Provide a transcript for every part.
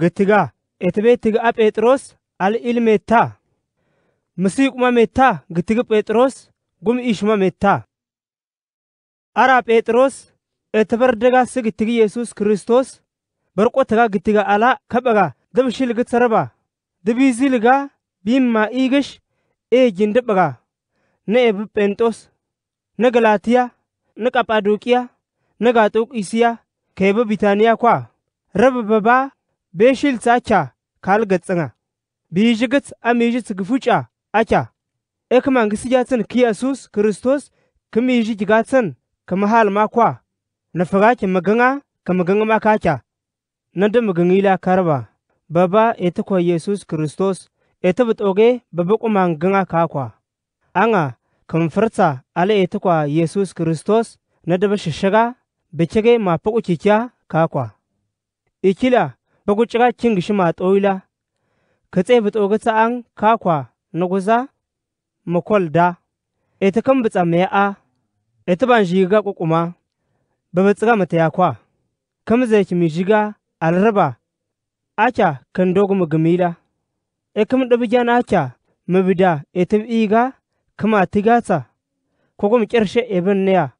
ገትጋ ኤትቤት ትግአ ጴጥሮስ አልኢል ሜታ ምሲ ሜታ ግትግ ጴጥሮስ ጉም ኢሽመ ሜታ አራ ጴጥሮስ እተበርደጋስ ግትግ ኢየሱስ ክርስቶስ በርቆ ተጋ ግትጋ አላ ከበጋ ደብሽል ግትሰርባ ድቢዝልጋ ቢማ ኢግሽ ኤጅን ደበጋ ነኤብ ጴንጦስ ነገላትያ ነቀጳዶቅያ ነጋጡቅ ኢስያ ከይበ ቢታንያ ኳ ረብበባ Beshil kal gatsanga. biijigit amijit gfuca akya, ekman gisigyatsin kiyasus Kristos kimiji jigatsin kimahal makwa, nafagaki maganga kamaganga makakya, nanda magangila karba, baba etakwa Yesus Kristos etabit e oge baba kuman ganga kakwa. Anga kamfarta ale etakwa Yesus Kristos na daba shishiga bicige ma paku kakwa. Ikila Ba ku cika king shima a tsoyula. Ka tsaye ba kakwa na gusa ma kwal da. Ita kama batsa ma ya'a. Ita ba nji yi kwa. Ka ma zaki mu ji ga alraba. Aca kan dogi mu gamila. Ika e ma ɗabi'a na aca ma bi da ita kama ati ga ta. Ko kuma ki harshe iban naya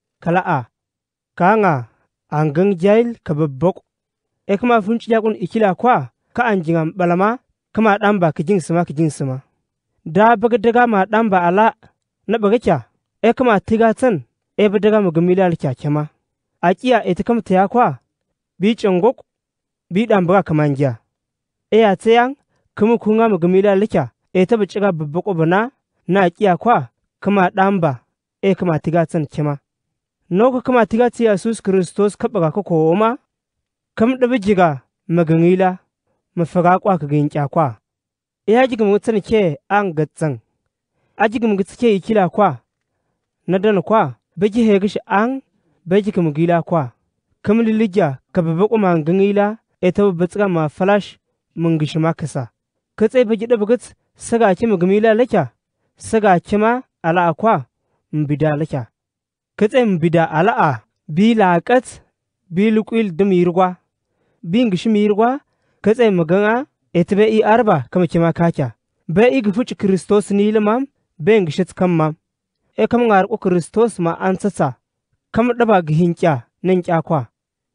e kama funci yakun ikila kwa ka an jingam balama kama damba ki sama ki sama. da baga daga ma damba ala na baga kya e kama tiga tan e ba daga mugamila al kyama. a kiya e ta kama ta kwa bi cingok bi damba kama giya e ya tayan kuma kunga mugamila al kya e ta bi ciga babbako bana na kiya kwa kama damba e kama tiga tan kema noka kama tiga tiya Yesus Kristos ka kowa ma kam ɗabi jiga maganila kwa ka ginƙya kwa ya e jigim mutsan ke an gatsan a jigim gitsi ke ikila kwa na dana kwa he gishi an biji kim gila kwa kam lilija ka babu kuma gangila e ta babu tsira ma falash mun gishi ma kasa ka tsai biji da gits saga ki gamila laka saga ki ma ala'a kwa mbida laka ka tsai mbida ala'a bi laƙat bi luƙil dum yirgwa bingishimirwa ketse maganga etbe i arba kama kima kacha be i gfuch kristos nilmam bengishit kama. e kam ngar ko kristos ma ansatsa kama daba gihincha nan kwa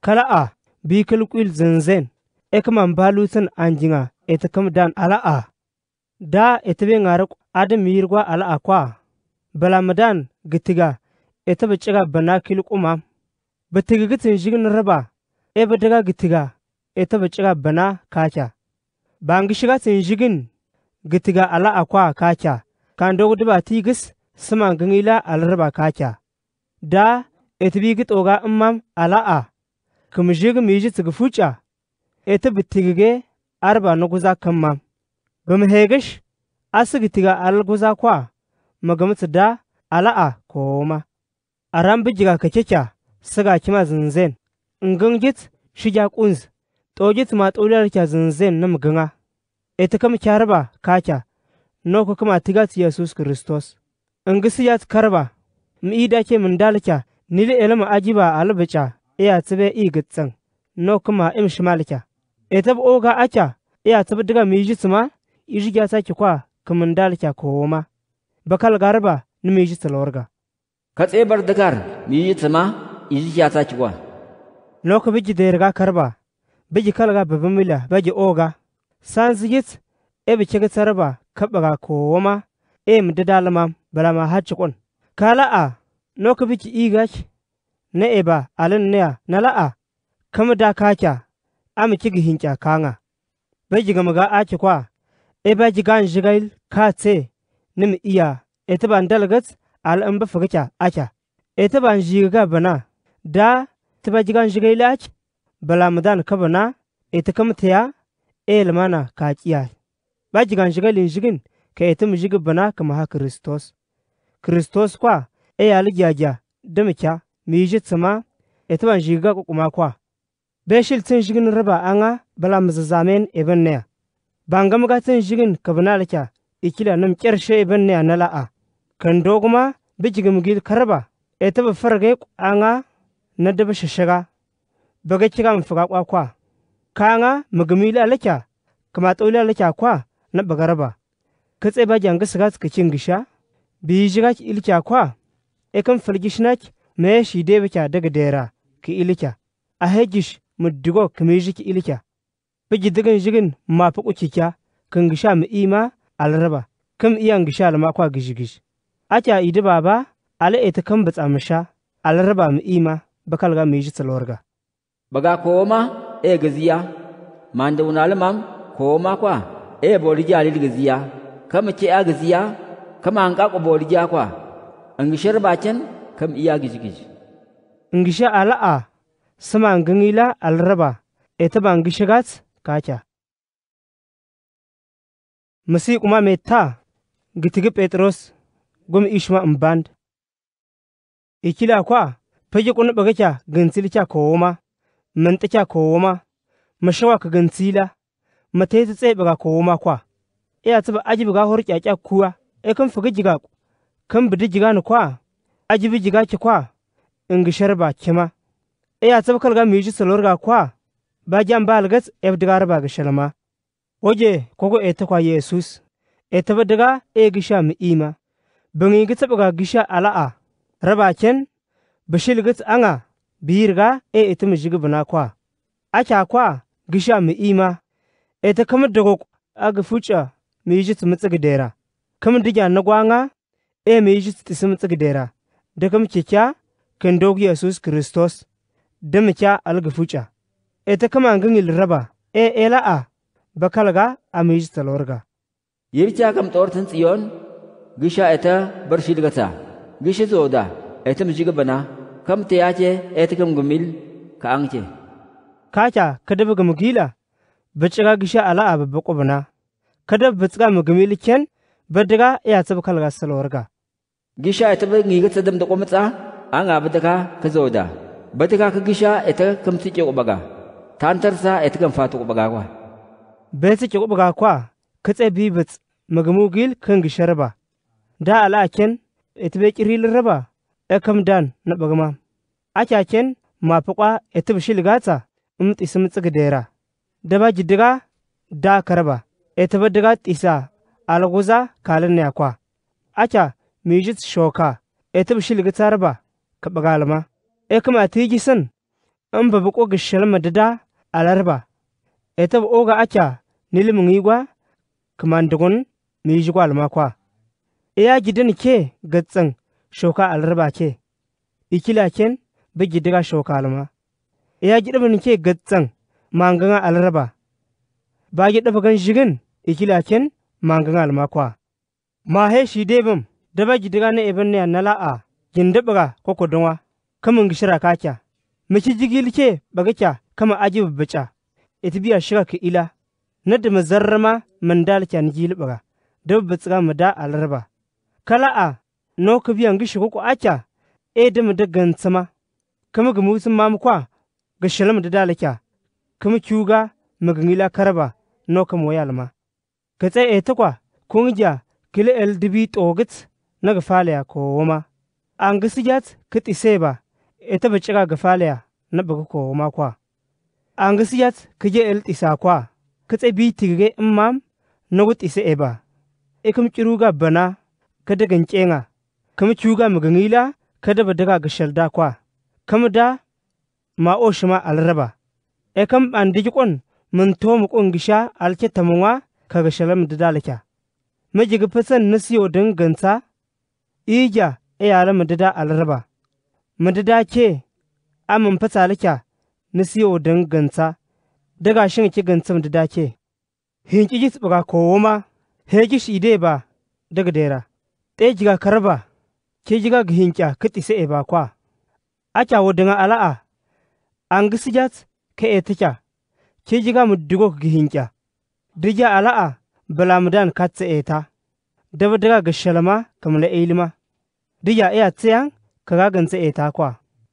kala a bi kulqul zanzen. e kam balutan anjinga et kam dan ala a da etbe ngar adam yirgwa ala a kwa balamadan gitiga etbe ciga bana kilquma batigigitin jigin raba e daga gitiga etebecira bana kacha Bangishiga sinjigin gitiga ala akwa kacha kandogdiba tigis simangingila alrba kacha da etbigit oga ummam ala a Kumjig miji tigfucha etibtigige arba nuguza kimma bimhegish asigitiga alguza kwa da ala a koma aram bijiga kachecha siga kima zinzen ngingit shija kunz tojit ma tular cha zinzen nam ganga etakam charba kacha no kukama tigat yesus kristos እንግስያት ከርባ ምኢዳቼም እንዳልቻ ንል ኤለም አጂባ አልብጫ እያ ትቤ ኢግጽን ኖክማ እም ሽማልቻ ኤተብ ኦጋ አቻ እያ ትብ ድጋ ሚይጅትማ ይዥያታች ኳ ክም እንዳልቻ ኮወማ በካል ጋርባ ንምይጅት ለወርጋ ከጼ በርድ ጋር ሚይጅትማ ይዥያታች ኳ ኖክ ብጅ ደርጋ ከርባ bijikalga bebemila beji oga sanzigit ebicegitsarba kabaga kowoma em didalmam balama hacikon kala'a nokibici igach na eba alin naya na la'a kama da ami amicigi hinca kanga kwa? acikwa ebajigan jigail kate nim iya etiban dalgat al'an acha eta etiban jigaga bana da tibajigan jigail aci balamudan kabana ya elmana kakiya bajigan shiga linshigin ka mu shiga bana kamaha kristos kristos kwa ya e da eyali gyagya dimikya miyiji ita etiban jigiga kuma kwa shil tin shigin raba anga balam zazamen ibin neya bangamga tin jigin kabana lakya ikila nam kyarshe ne na la'a kan doguma bijigim gil karba ba farge anga na daba shishiga baga kira mu faga kwakwa kanga mugumila lacha kama tola lacha kwa na bagaraba kace ba janga sagat kicin gisha bijiga ilcha kwa ekan filgishnak me shi de bica daga dera ki a ahegish muddigo kimiji ki ilcha biji digin jigin ma fuku kicha kan gisha mu ima alraba kim iyan gisha lama kwa gijigish acha idi baba ala ita kan batsa musha alraba mu ima bakalga miji tsalorga baga e gaziya mande unalemam koma kwa e ebolija alilgeziya Kama ce gaziya kama bori kobolija kwa angishar bacin kam iya gijigiji ala ala'a sama ngingila alraba eta gats kacha masi kuma metta gitigi petros gum ishma mband ikila kwa peje kun bagacha ginsilcha koma mantikya kowoma mashawa kagansila matezi tsebiga kowoma kwa iya e tsiba ajibiga hor kyakya kuwa e kan fuga jiga kan bidi jiga ni kwa ajibi jiga ki kwa ingi sharba kima iya e tsiba kalga miji salorga kwa ba jan balgas ebdigar ba e ga shalma oje kogo eta kwa yesus eta badiga e gisha mi ima bangi gitsa baga gisha ala'a rabaken bashil anga biirga e iti mijigi bina kwa akya kwa gisha mu ima iti kimi diguk yi fuca mi yijit mitsigidera kimi digya nigwanga e mi yijit tisi mitsigidera dikim kikya kin dog yesus kristos dimi kya algi fuca iti e, kima kama ngil raba e ela a bakalga a mi yijit lorga yircha kam tortin tsiyon gisha ita e ta gisha zoda ita e mijigi bina kam ti yace etikam gumil ka angce kacha kadab gumgila biciga gisha ala abbe qobna kadab biciga mugmil ken bedga ya tsab kalga salorga gisha ita ngiga tsadam de qomatsa an abdaka kazoda bedga ka gisha ita kam ti qobaga tantarsa ita kan fatu qobaga kwa beti ki qobaga kwa kitse bibit mugmugil kan gisharba da ala chen ken qiril qirilirba ekemdan nabagma akyaken mapqa etibshilgaca imtisimtsigdera daba jidiga da karba etaba diga tisa alguza yakwa akya mijit shoka etibshilgicarba kabgalma ekma atigisin imbabiqo gishelma dida alarba etib oga akya nilimngigwa kmandugun mijigwalmakwa iya gidin ke gatsin shoka alarba ke ikila ken bigi gidiga shoka alma ya gidibin ke gatsan manganga alarba. ba gidiba gan jigin ikila ken manganga alma kwa ma he shi da ba gidiga na ibin ne nala a gindibiga koko dunwa kamin gishira kakya miki jigil ke bagakya kama aji babaca itibiya shiga ka ila na da mazarrama mandal ma gilbaga da alraba kala'a alarba kala a no ka biyan gishi ko acha e dem de ma kuma ga musun mu kwa ga shalam da dalaka kama kyuga magangila karaba no ka alma ka tsaye ta kwa kun ja kile ldb togit na ga falaya ko wama an ga jat ka tiseba ita ba e cira ga falaya na buga ko wama kwa an ga jat ka je el tisa kwa ka tsaye bi tigge mam na gut isa e eba ikum kiruga bana ka dagan kenga kama cuga magangila kada ba daga ga shalda kwa kama da ma o shima alraba e kam an diji kon mun to mu kon gisha alke tamuwa ka ga shalam da dalaka miji ga fasan nasiyo dan gansa ija e yala mu da alraba mu da ke fasa fasalaka nasiyo dan gansa daga shin ki gansa mu da ke hinki gis buga kowoma shi ide ba daga dera te jiga karba kijiga gihinca kitise eba kwa acha wodinga alaa angisijat ke eticha kijiga muddigo gihinca dija alaa bilamdan katse eta dabdiga gishelama kamle eilma dija iya tsiyan kaga ganse eta kwa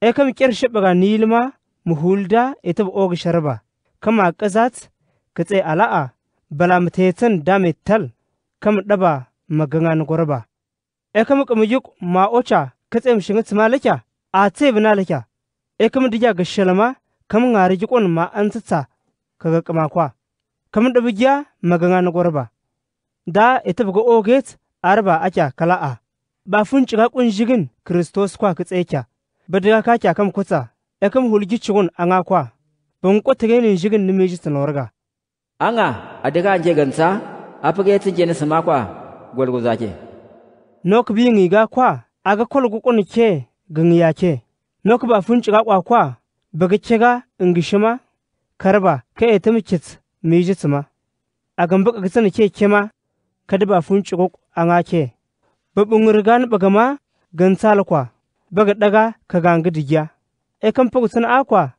ekam kirshibaga niilma muhulda etib og sharba kama qazat kitse alaa balamteetsen damettal kam daba magangan gorba ekam kamiyuk ma ocha katsem shingat smalecha atse binalecha ekam dija gashalama kam ngari jikon ma ansatsa kaga kamakwa kam dabija maganga nagorba da itabga oget arba acha kala'a bafun ciga kunjigin kristos kwa kitsecha badiga kacha kam kutsa ekam hulgi cigun anga kwa bun kotigenin jigin nimiji tanorga anga adiga je gansa apage tijeni samakwa gwalgozaje nok bi riga kwa aga kol gukun ke gin ke. nok ba fun ciga kwa kwa baga kiga ingishima karba ka e tumi mi miji tsima agan baka gisana ke ma kada ba fun ciga anga ke babun rigan baga ma la kwa baga daga ka gangi digya e kan fagu sana akwa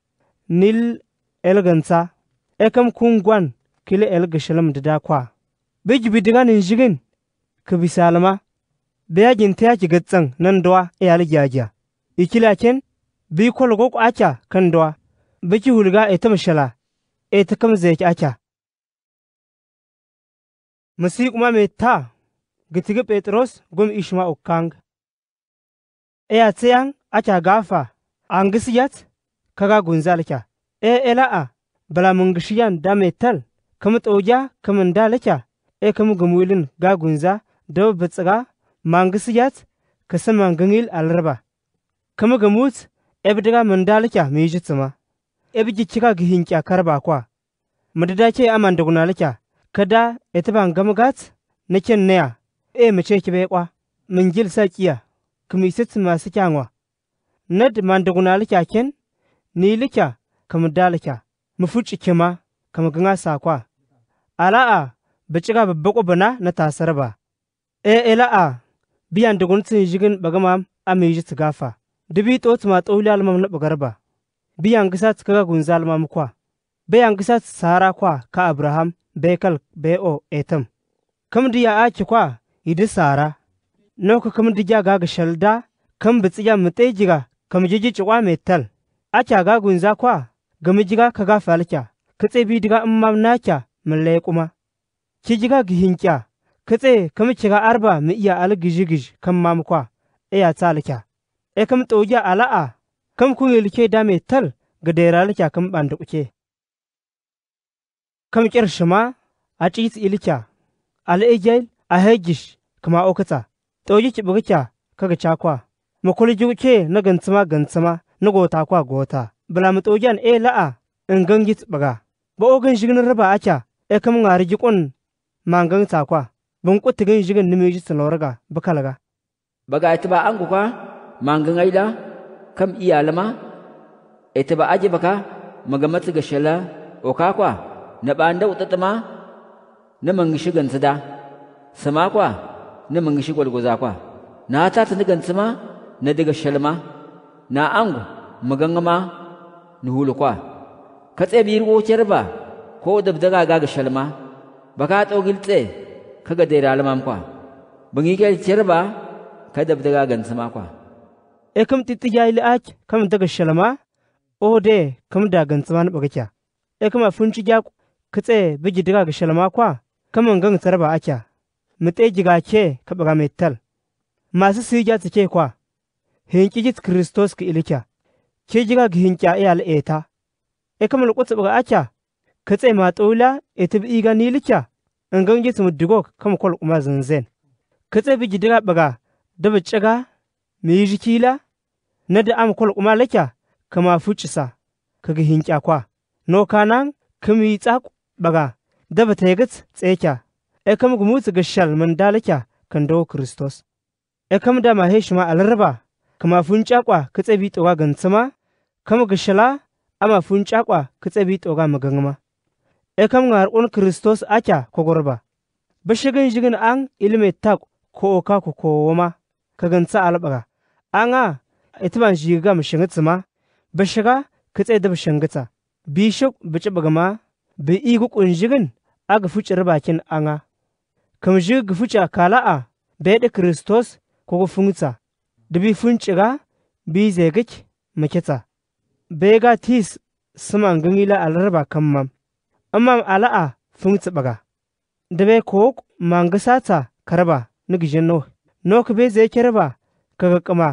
nil elgansa e kan kungwan kile elgashalam da dakwa bigi bidiganin jigin ka salama. beyaginta ya yaki gatsan nan dawa ya algyaja ikilaken bi kolgo aka kan dawa biki hulga e tamshala e aka. zeki kuma mai ta gitigi petros gum ishma ukang e tsayan aka gafa angisiyat kaga gunzalcha e ela'a balamungishiyan dametal dalaka, kamndalcha e kamgumwilin ga gunza da batsira mangisiyat kisima ngingil alriba kima gimuut ebdiga mindalkya miijitsima ebjichiga gihinkya karbakwa mididache amandugnalkya kada etiban gamgat nikin naya e michechibekwa e minjil sakiya kimisitsima sikyangwa ned mandugnalkyakin niilikya kimidalkya mifuchikima kimigina sakwa ala'a biciga bibiqu bina natasirba e ila'a e Biyan da tsin jigin bagama amiji tigafa dibi to tima toli almam na bagarba biyan gisa tikaga gunza almam kwa biyan gisa sahara kwa ka abraham bekal beo etam Kam ya aki kwa idi sahara nauka kam ya gaga shalda kam bitsiya jiga, kam jiji cikwa metal acha ga gunza kwa ka gamijiga kaga falcha amma na kya nakya mulle kuma gihin gihinkya kitse kam kiga arba mi iya al gijigij kam mam kwa iya talika e kam togia ala'a kam da dame tal lika kam banduke kam kirshima a cis ilika al'ejail a hegish kama okata toji kibugika kaga chakwa makuljuke na gantsama gantsama na gota kwa gota bilam tojan e la'a in gangit baga ba ogan shigin raba aka e kam ngarji kun mangan takwa tigin jigin jigen nimeji saloraga bakalaga baga itiba angu ka aida kam iyalama itiba aje baka magamata gashela okakwa na banda utatama na shigan tsada sama kwa na mangishi goza kwa na ta ta tsama na daga shalma na angu magangama hulu kwa katse biru ko cerba ko dabdaga ga shalma baka tsogil tse kaga dera lamam kwa bungi ke cerba kada bdaga gan sama kwa ekum titiyai laach kam daga shalama ode kam da gan sama na bagacha ekum afunci ja kitse biji daga shalama kwa kam gan cerba acha mutse jigace ka baga metal masu sija tike kwa hinkijit kristos ki ilicha ke jiga ki hinca iyal eta ekum lukuts baga acha kitse ma tsola etib iga nilicha ngang yesu mudigo kama kol kuma zinzen kitse biji diga baga daba caga miyiji kila na da am kol kuma lakya kama fucisa kaga hinkya kwa no kanan kimi tsak baga daba tegat tseka e kam gumutsu gashal man dalakya kan dawo kristos e kam da ma heshima alraba kama funca kwa kitse bi tsoga gantsama kama gashala ama funca kwa kitse bi tsoga magangama ekamŋar kristos aca kogorba bishigin jigin ilme tak ko oka ko kowoma kagansa albaga anga itiban shiga mishingitsima bishiga kitsai da bishingitsa bishuk bicibagama bi igu kunjigin aga fuchir bakin anga kamji kala kala'a bede kristos kogo fungitsa dibi funciga bi zegik mikitsa bega tis siman alarba kammam amam ala'a funtsi baga da bai ko mangasa ta karba ni gijin no no ka bai zai kirba ka ga kuma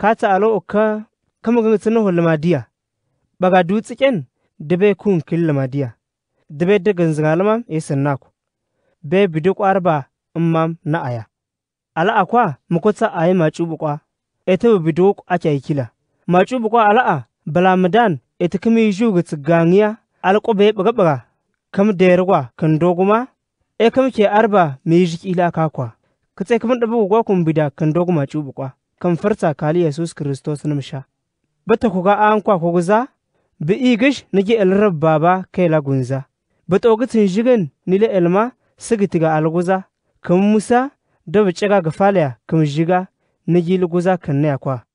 ka ta alo ka kama ga tsinin hulmadiya baga dutsiken da bai kun kil lamadiya da bai daga zinalama ya sanna ku bai bidi kwarba amam na aya ala'a kwa mukutsa ayi macubu kwa ita bi bidu ake yi kila macubu kwa ala'a bala balamadan ita kuma yi zuwa tsiganiya alqobee baga-baga kam yarwa kan doguma e kam ke arba me meijik ila kakwa kitse kam da gwa kun bida kan doguma kwa kan farsa kali yesus kristos sha. bata ku ga an kwa guza bi igish nigi elrab baba la gunza bi togitin jigen nile elma ga alguza Kam musa da bi ga gafaliya kam jiga nige luguza kan naya kwa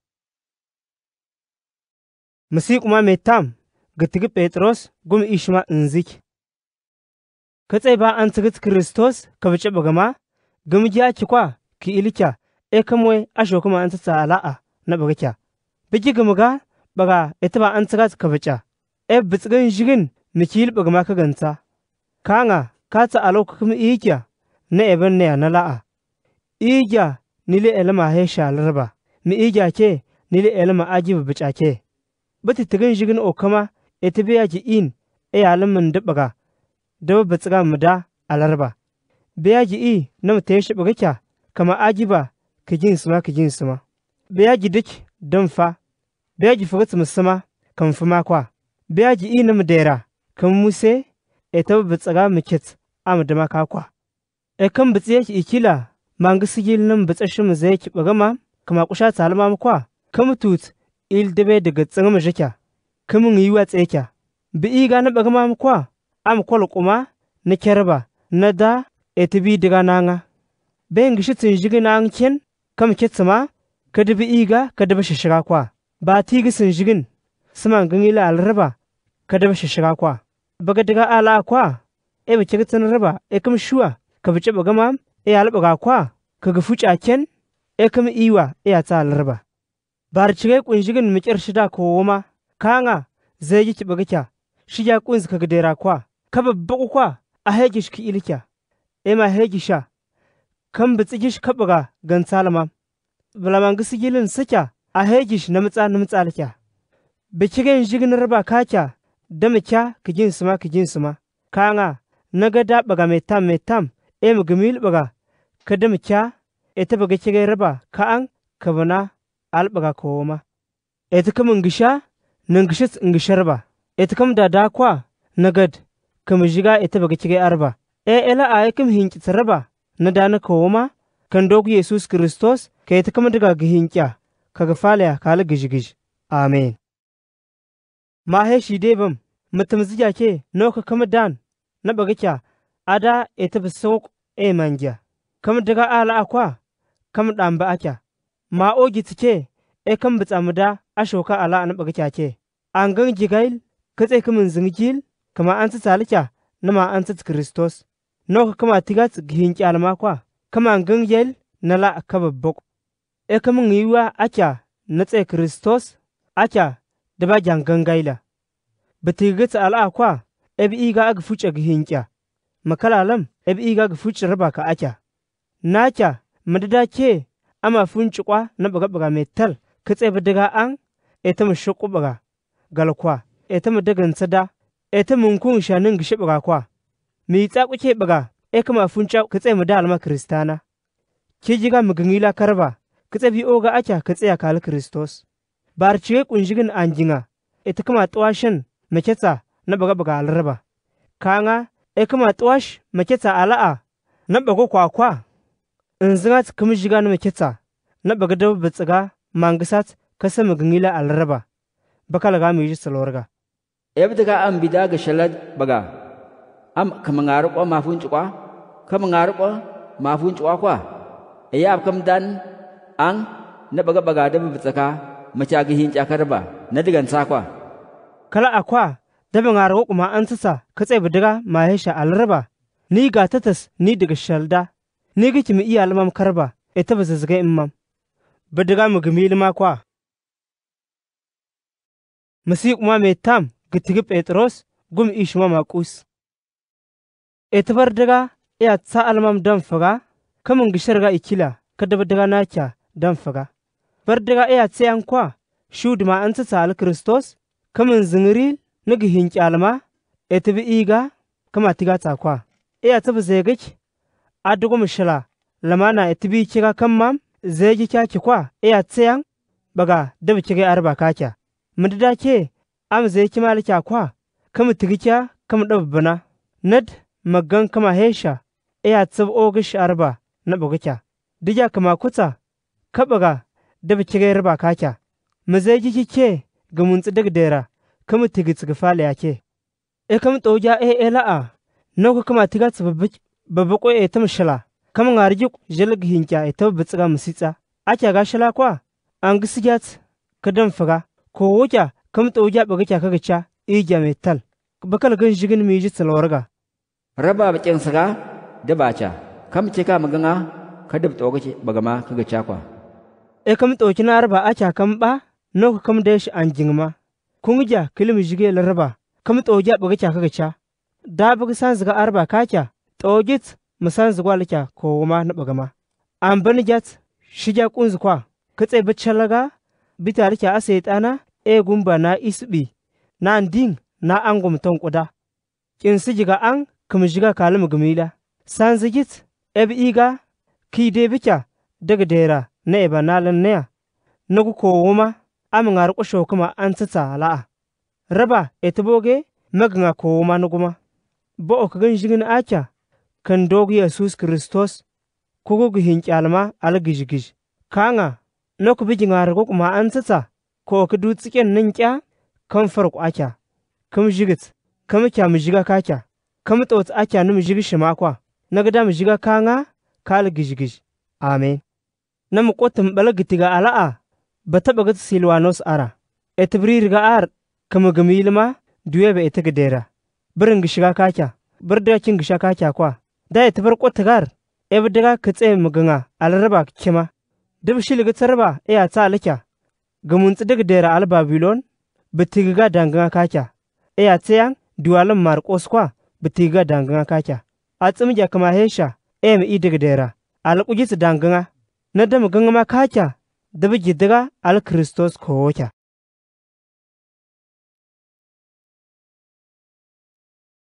kuma mai tam ግትግ ጴጥሮስ ጉም ኢሽማ እንዚክ ከፀይ በአንት ግት ክርስቶስ ከብጨ በገማ ግምጃች ኳ ክኢልቻ ኤከሞይ አሾክማ እንት ሳላአ ነበገቻ ብጂ ግምጋ በጋ እትባ አንትጋት ከብጫ ኤብ ብጽገን ዥግን ምቺል በገማ ከገንሳ ካንጋ ካት አሎክ ክም ኢጃ ነኤበን ነያ ነላአ ኢጃ ኒሌ ኤለማ ሄሻ ልረባ ሚኢጃቼ ኒሌ ኤለማ አጂብ ብጫቼ ብትትግን ዥግን ኦከማ biya eti in e alamin dibga daba batsiga muda alarba beyaji i nam teshi bugakya kama ajiba jin suma jin suma duk dik fa beyaji fugat musuma kan fuma kwa beyaji i mu dera kan muse e mu kit mukit da ka kwa e kan batsiyaji ikila mangi sigil nam shi mu zai ki bagama kama kusha talama mukwa kamtut il dabe daga mu jikya kimin yiwa tseka bi iga na bagmam kwa am kwal kuma na kerba na da bi diga nanga ben gishi tsin jigi nang ken kam kitsima kada bi iga kada ba shishiga kwa ba ti gisin jigin siman gangila alraba kada ba shishiga kwa baga diga ala kwa e ba kigitsin raba e kam shuwa ka bi ciba gama e albaga kwa ka ga e e a kyan. e kam iwa e ta alraba bar cigai kunjigin mikir shida ko wama. kanga shi ya shija kunzi gadera kwa kaba baku kwa shi ki ilikya ema hegisha kan bitsigish kabaga gansalama bulamangi sigilin na ahegish namtsa namtsa likya bicigen jigin raba ka damikya suma e ka kijin suma kanga nagada baga metam metam em gimil baga kadamikya ita baga cigen raba ka'an kabana albaga kowoma e ita kamin gisha ንንግሽጽ እንግሸርባ እቲ ከም ዳዳኳ ነገድ ከምዥጋ እቲ በግችገ አርባ ኤኤላ ኣይ ክም ሂንጭ ትርባ ነዳነ ከወማ ከንዶጉ ኢየሱስ ክርስቶስ ከየት ከም ድጋ ግሂንጫ ከግፋልያ ካል ግዥግዥ አሜን ማሄ ሺዴበም ምትምዝጃቼ ኖክ ከምዳን ነበግቻ አዳ የተብሰውቅ ኤማንጃ ከም ድጋ ኣልኣኳ ከም ዳምበኣቻ ማኦ ጅትቼ ኤከም ብጻምዳ አሾካ አላ ነበግቻቼ angang jigail katse kimin zingijil kama ansits alicha nama ka kristos nok kama tigats gihin kyalma kwa kama angang yel nala kababok e kimin yiwa acha natse kristos acha daba jangan gaila bitigits ala kwa e bi iga ag fucha gihin kya makalalam e bi iga ag fucha raba ka acha nacha madada ke ama funci kwa na baga baga metal kitse bidiga an ita ta baga galkwa eta etama dagan sada mun nkun shanin gishi baga kwa mi tsa kuke baga e kama ka kitse mu da alma kristana ki jiga mu gangila karba kitse bi oga acha kitse ka kal kristos bar cike kunjigin anjinga ita kama tuwashin maketsa na baga baga alraba kanga e kama tuwash maketsa ala'a na kwa kwakwa in zinga kuma jiga na maketsa na baga dabu batsiga mangisat kasa mu gangila alraba laga mi jisa lorga ebdaga am ga shalad baga am ngaru kwa mafun chukwa ngaru kwa mafun chukwa kwa kam dan an na baga baga da bitsaka macagi hin karba na digan sa kwa. kala akwa daban arwo kuma an tsasa ka tsaye bidiga ma hesha alraba ni ga tatas ni daga shalda ni giki mi iya almam karba ita ba e zazzaga imam bidiga mu gumi lima kwa ምሲቁማ ሜታም ግትግብ ጴጥሮስ ጉም ኢሽማ ማቁስ እቲ በርደጋ ኢያትሳ አልማም ደንፈጋ ከምን ግሸርጋ ይችላ ከደበደጋ ናቻ ደንፈጋ በርደጋ ኢያትሳ ያንኳ ሹድማ እንስሳል ክርስቶስ ከምን ዝንሪል ንግህንጭ አልማ እቲ ብኢጋ ከማትጋ ጻኳ ኢያትብ ዜግች አድጉ ምሽላ ለማና እቲ ቢችጋ ከማም ዜጅቻ ችኳ ኢያትሰያን በጋ ደብችጋ አርባ ካቻ mudi da ke am zai ki mal akwa ka mu tigi ka ka mu dab bana magan kama hesha iya tsab ogish arba na buga ka kama kutsa ka buga da bi kire ruba ka ka mu zai ga mun tsidig dera ka mu tigi tsig fali ya ke e ka mu toja e e la'a na ku kama tiga tsab bi babu ko e ta ka mun arji jilgihin ka e ta bi ka ga shala kwa an gisigat kadan fura ko woka kam ya baga kya kaga cha ija metal bakal gan jigin mi ji salwarga raba bakin saga da cha kam ce ka magana ka dab to gace baga ma kaga cha kwa e kam to kina raba cha kam ba no kam da shi an jingma kun ja kilim jige la raba kam ya baga kya kaga cha da baga san zaga arba kaka tawjit musan zugwa laka ko ma na baga ma an ja kunzu kwa. ka tsaye bacci laga bitar ke ase tana e gumba na isbi na ding na an gumton kuda kin sijiga an kuma jiga kalim gumila san zigit eb iga ki de bika daga dera na eba nalan na nugu ko wuma amin a kusho kuma an tsa la'a raba etiboge magna ko na ba bo ok gan jigin aka kan dogu yesus kristos kugu gihin kyalma algijigij kanga ku bi ngare ko kuma an tsatsa ko ki du tsiken nin kya kan farko aka kam jigit kam kya mu jiga kakya kam tot akya mu jigi ma kwa na gada mu jiga kanga kal gijigij amen na mu qotum balagiti ga ala'a ba ta bagat silwanos ara etbrirga ar kama gamilma ba ita gidera birin gishiga kakya birda kin gisha kakya kwa da ita bar ka ebdiga mu muganga alaraba kima dibshil gitarba iya eh, tsalikya gumuntsidik dera al babilon bitigiga dangana kakya iya eh, tsayan duwalin markos kwa bitigiga dangana kakya a tsimgya kama hesha em eh, idig dera al dangana na dam gangama kakya dibi gidiga al kristos